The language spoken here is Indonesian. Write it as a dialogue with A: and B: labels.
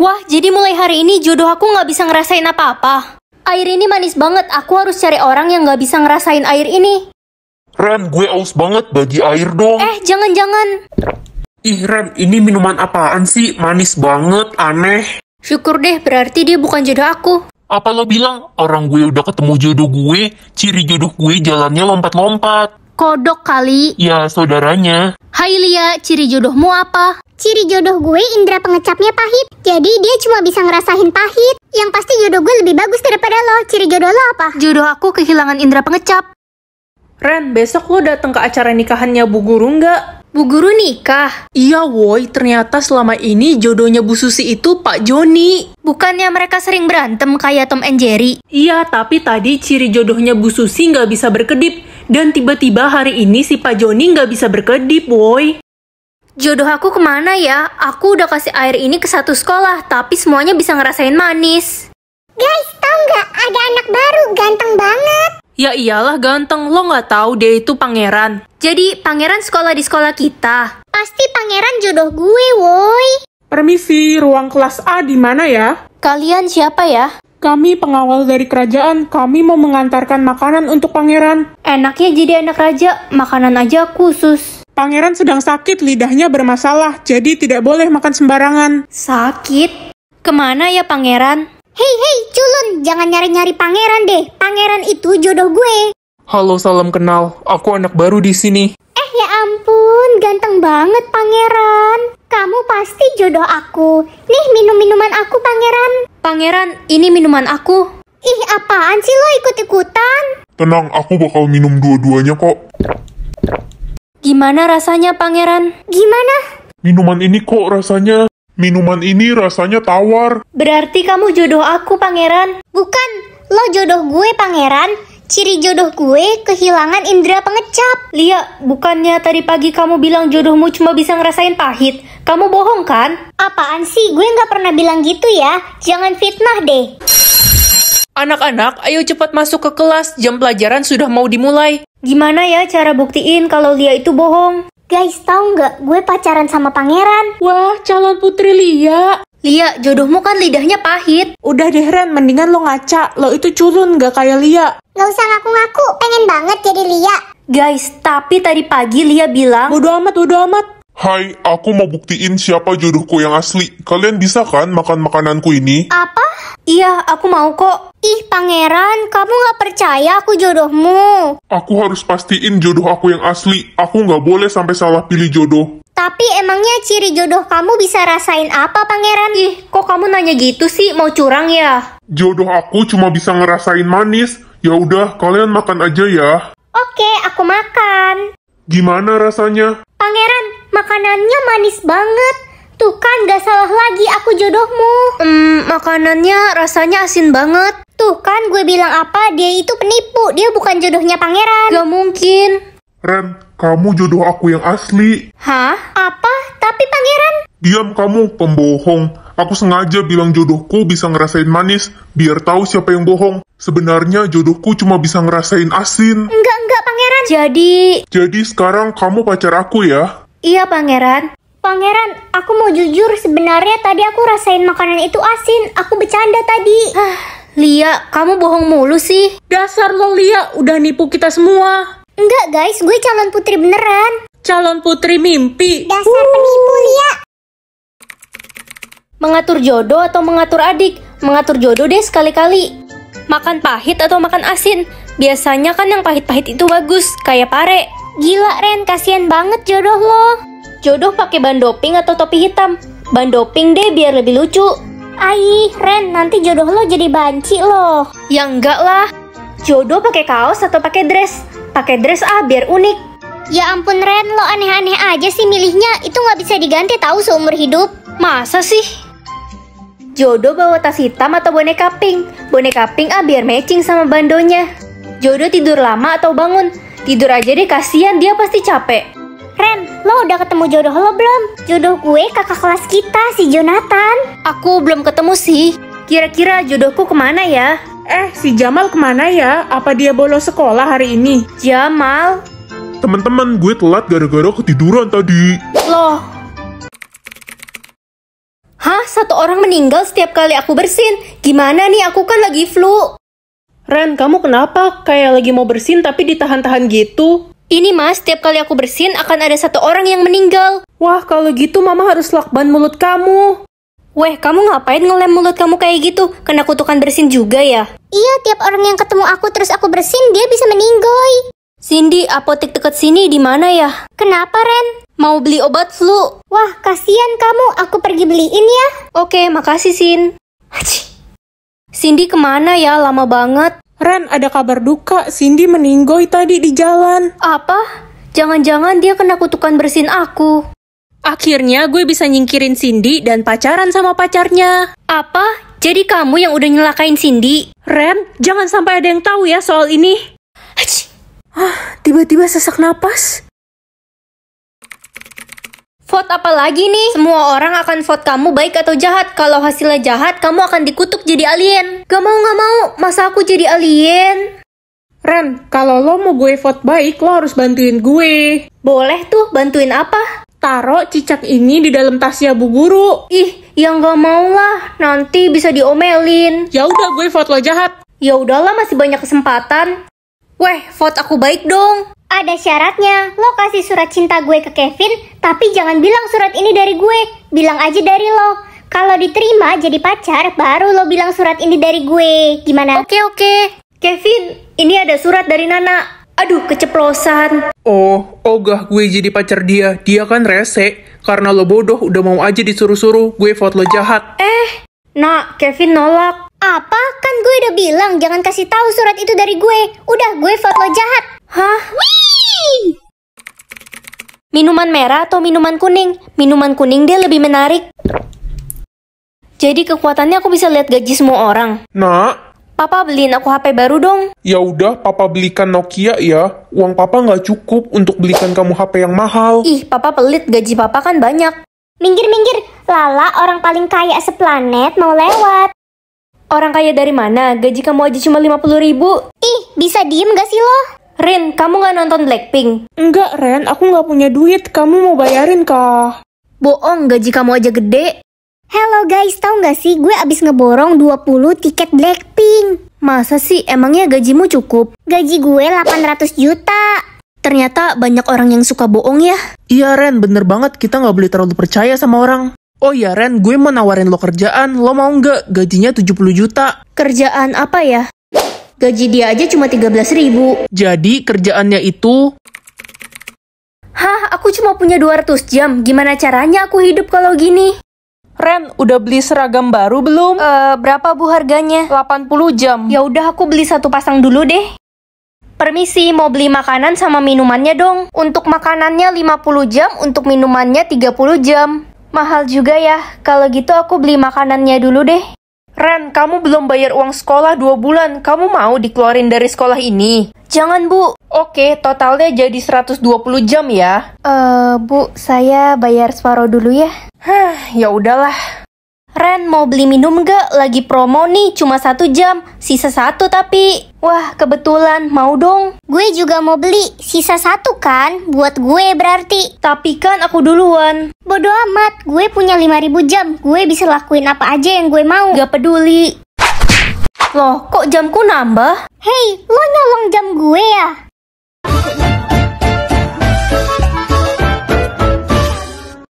A: Wah, jadi mulai hari ini jodoh aku nggak bisa ngerasain apa-apa. Air ini manis banget, aku harus cari orang yang nggak bisa ngerasain air ini.
B: Ren, gue aus banget, bagi air dong. Eh,
A: jangan-jangan.
B: Ih, Ren, ini minuman apaan sih? Manis banget, aneh.
A: Syukur deh, berarti dia bukan jodoh aku.
B: Apa lo bilang? Orang gue udah ketemu jodoh gue, ciri jodoh gue jalannya lompat-lompat. Kodok kali. Ya, saudaranya.
A: Hai Lia, ciri jodohmu apa? Ciri jodoh gue indera pengecapnya pahit. Jadi dia cuma bisa ngerasain pahit. Yang pasti jodoh gue lebih bagus daripada lo. Ciri jodoh lo apa? Jodoh aku kehilangan indera pengecap. Ren, besok lo datang ke acara nikahannya Bu Guru nggak? Bu Guru nikah? Iya woi, ternyata selama ini jodohnya Bu Susi itu Pak Joni. Bukannya mereka sering berantem kayak Tom and Jerry? Iya, tapi tadi ciri jodohnya Bu Susi nggak bisa berkedip. Dan tiba-tiba hari ini si Pak Joni nggak bisa berkedip, woi. Jodoh aku kemana ya? Aku udah kasih air ini ke satu sekolah, tapi semuanya bisa ngerasain manis. Guys, tau nggak? Ada anak baru, ganteng banget. Ya iyalah ganteng, lo nggak tahu dia itu pangeran. Jadi pangeran sekolah di sekolah kita. Pasti pangeran jodoh gue, woi. Permisi, ruang kelas A di mana ya? Kalian siapa ya? Kami pengawal dari kerajaan, kami mau mengantarkan makanan untuk pangeran. Enaknya jadi anak raja, makanan aja khusus. Pangeran sedang sakit, lidahnya bermasalah, jadi tidak boleh makan sembarangan. Sakit? Kemana ya pangeran? Hei, hei, culun, jangan nyari-nyari pangeran deh. Pangeran itu jodoh gue.
B: Halo, salam kenal. Aku anak baru di sini. Eh,
A: ya ampun, ganteng banget pangeran. Kamu pasti jodoh aku. Nih minum-minuman aku, pangeran. Pangeran, ini minuman aku. Ih, apaan sih lo ikut-ikutan?
B: Tenang, aku bakal minum dua-duanya kok.
A: Gimana rasanya, pangeran? Gimana?
B: Minuman ini kok rasanya... Minuman ini rasanya tawar.
A: Berarti kamu jodoh aku, pangeran. Bukan, lo jodoh gue, pangeran. Ciri jodoh gue kehilangan indera pengecap. Lia, bukannya tadi pagi kamu bilang jodohmu cuma bisa ngerasain pahit, kamu bohong kan? Apaan sih? Gue nggak pernah bilang gitu ya. Jangan fitnah deh. Anak-anak, ayo cepat masuk ke kelas. Jam pelajaran sudah mau dimulai. Gimana ya cara buktiin kalau Lia itu bohong? Guys, tahu nggak gue pacaran sama pangeran? Wah, calon putri Lia. Lia, jodohmu kan lidahnya pahit. Udah deh Ren, mendingan lo ngaca. Lo itu culun nggak kayak Lia. nggak usah ngaku-ngaku, pengen banget jadi Lia. Guys, tapi tadi pagi
B: Lia bilang... Bodo amat, bodo amat. Hai, aku mau buktiin siapa jodohku yang asli. Kalian bisa kan makan makananku ini?
A: Apa? Iya, aku mau kok. Ih, pangeran, kamu gak percaya aku jodohmu.
B: Aku harus pastiin jodoh aku yang asli. Aku gak boleh sampai salah pilih jodoh.
A: Tapi emangnya ciri jodoh kamu bisa rasain apa, pangeran? Ih, kok kamu nanya gitu sih? Mau curang ya?
B: Jodoh aku cuma bisa ngerasain manis. Ya udah, kalian makan aja ya.
A: Oke, aku makan.
B: Gimana rasanya?
A: Pangeran, Makanannya manis banget. Tuh kan gak salah lagi aku jodohmu. Hmm, makanannya rasanya asin banget. Tuh kan gue bilang apa, dia itu penipu. Dia bukan jodohnya pangeran. Gak mungkin.
B: Ren, kamu jodoh aku yang asli.
A: Hah? Apa? Tapi
B: pangeran? Diam kamu, pembohong. Aku sengaja bilang jodohku bisa ngerasain manis, biar tahu siapa yang bohong. Sebenarnya jodohku cuma bisa ngerasain asin.
A: Enggak, enggak, pangeran. Jadi...
B: Jadi sekarang kamu pacar aku ya?
A: Iya pangeran. Pangeran, aku mau jujur sebenarnya tadi aku rasain makanan itu asin. Aku bercanda tadi. Ah, Lia, kamu bohong mulu sih. Dasar lo Lia, udah nipu kita semua. Enggak guys, gue calon putri beneran. Calon putri mimpi. Dasar uh. penipu Lia. Mengatur jodoh atau mengatur adik? Mengatur jodoh deh sekali-kali. Makan pahit atau makan asin? Biasanya kan yang pahit-pahit itu bagus, kayak pare. Gila Ren, kasihan banget jodoh lo. Jodoh pakai ban doping atau topi hitam? Ban doping deh biar lebih lucu. Ai, Ren, nanti jodoh lo jadi banci lo. Yang enggak lah. Jodoh pakai kaos atau pakai dress? Pakai dress ah biar unik. Ya ampun Ren, lo aneh-aneh aja sih milihnya. Itu nggak bisa diganti tahu seumur hidup. Masa sih? Jodoh bawa tas hitam atau boneka pink? Boneka pink ah biar matching sama bandonya. Jodoh tidur lama atau bangun? Tidur aja deh, kasihan dia pasti capek. Ren, lo udah ketemu jodoh lo belum? Jodoh gue kakak kelas kita, si Jonathan. Aku belum ketemu sih. Kira-kira jodohku kemana ya? Eh, si Jamal kemana ya? Apa dia bolos sekolah hari ini? Jamal?
B: Teman-teman, gue telat gara-gara ketiduran tadi.
A: Loh, Hah, satu orang meninggal setiap kali aku bersin. Gimana nih, aku kan lagi flu. Ren, kamu kenapa kayak lagi mau bersin tapi ditahan-tahan gitu? Ini mas, setiap kali aku bersin akan ada satu orang yang meninggal. Wah, kalau gitu mama harus lakban mulut kamu. Weh, kamu ngapain ngelem mulut kamu kayak gitu? Kena kutukan bersin juga ya? Iya, tiap orang yang ketemu aku terus aku bersin, dia bisa meninggoy. Cindy, apotek deket sini di mana ya? Kenapa, Ren? Mau beli obat flu. Wah, kasihan kamu. Aku pergi beliin ya. Oke, makasih, Sin. Hachi. Cindy kemana ya? Lama banget. Ren, ada kabar duka. Cindy meninggoy tadi di jalan. Apa? Jangan-jangan dia kena kutukan bersin aku. Akhirnya gue bisa nyingkirin Cindy dan pacaran sama pacarnya. Apa? Jadi kamu yang udah nyelakain Cindy? Ren, jangan sampai ada yang tahu ya soal ini. Hah, tiba-tiba sesak napas. Vote apa lagi nih? Semua orang akan vote kamu baik atau jahat. Kalau hasilnya jahat, kamu akan dikutuk jadi alien. Gak mau gak mau, masa aku jadi alien? Ren, kalau lo mau gue vote baik, lo harus bantuin gue. Boleh tuh, bantuin apa? Taruh cicak ini di dalam tasnya bu guru. Ih, yang gak mau lah, nanti bisa diomelin. Ya udah, gue vote lo jahat. Ya udahlah, masih banyak kesempatan. Weh, vote aku baik dong. Ada syaratnya, lo kasih surat cinta gue ke Kevin, tapi jangan bilang surat ini dari gue, bilang aja dari lo. Kalau diterima jadi pacar, baru lo bilang surat ini dari gue. Gimana? Oke, okay, oke. Okay. Kevin, ini ada surat dari Nana. Aduh, keceplosan. Oh, ogah gue jadi pacar dia. Dia kan rese. Karena lo bodoh, udah mau aja disuruh-suruh. Gue vote lo jahat. Eh, nak, Kevin nolak. Apa? Kan gue udah bilang jangan kasih tahu surat itu dari gue. Udah, gue vote lo jahat. Hah? Minuman merah atau minuman kuning? Minuman kuning dia lebih menarik. Jadi kekuatannya aku bisa lihat gaji semua orang.
B: Nak,
A: Papa beliin aku HP baru dong.
B: Ya udah, Papa belikan Nokia ya. Uang Papa nggak cukup untuk belikan kamu HP yang mahal.
A: Ih, Papa pelit. Gaji Papa kan banyak. Minggir-minggir, Lala orang paling kaya seplanet mau lewat. Orang kaya dari mana? Gaji kamu aja cuma 50 ribu. Ih, bisa diem gak sih lo? Rin, kamu nggak nonton Blackpink? Enggak, Ren. Aku nggak punya duit. Kamu mau bayarin kah? Boong, gaji kamu aja gede. Hello guys, tau nggak sih gue abis ngeborong 20 tiket Blackpink. Masa sih, emangnya gajimu cukup? Gaji gue 800 juta. Ternyata banyak orang yang suka bohong ya. Iya Ren, bener banget kita nggak boleh terlalu percaya sama orang. Oh iya Ren, gue mau nawarin lo kerjaan, lo mau nggak gajinya 70 juta? Kerjaan apa ya? Gaji dia aja cuma 13 ribu. Jadi kerjaannya itu... Hah, aku cuma punya 200 jam. Gimana caranya aku hidup kalau gini? Ren, udah beli seragam baru belum? Eh, uh, berapa bu harganya? 80 jam. Ya udah aku beli satu pasang dulu deh. Permisi, mau beli makanan sama minumannya dong. Untuk makanannya 50 jam, untuk minumannya 30 jam. Mahal juga ya. Kalau gitu aku beli makanannya dulu deh. Ren, kamu belum bayar uang sekolah dua bulan. Kamu mau dikeluarin dari sekolah ini? Jangan, Bu. Oke, totalnya jadi 120 jam ya. Eh, uh, Bu, saya bayar separuh dulu ya. Hah, ya udahlah. Ren mau beli minum gak? Lagi promo nih, cuma satu jam, sisa satu tapi. Wah, kebetulan, mau dong. Gue juga mau beli, sisa satu kan? Buat gue berarti. Tapi kan aku duluan. Bodoh amat, gue punya 5000 jam, gue bisa lakuin apa aja yang gue mau. Gak peduli. Loh, kok jamku nambah? Hei, lo nyolong jam gue ya?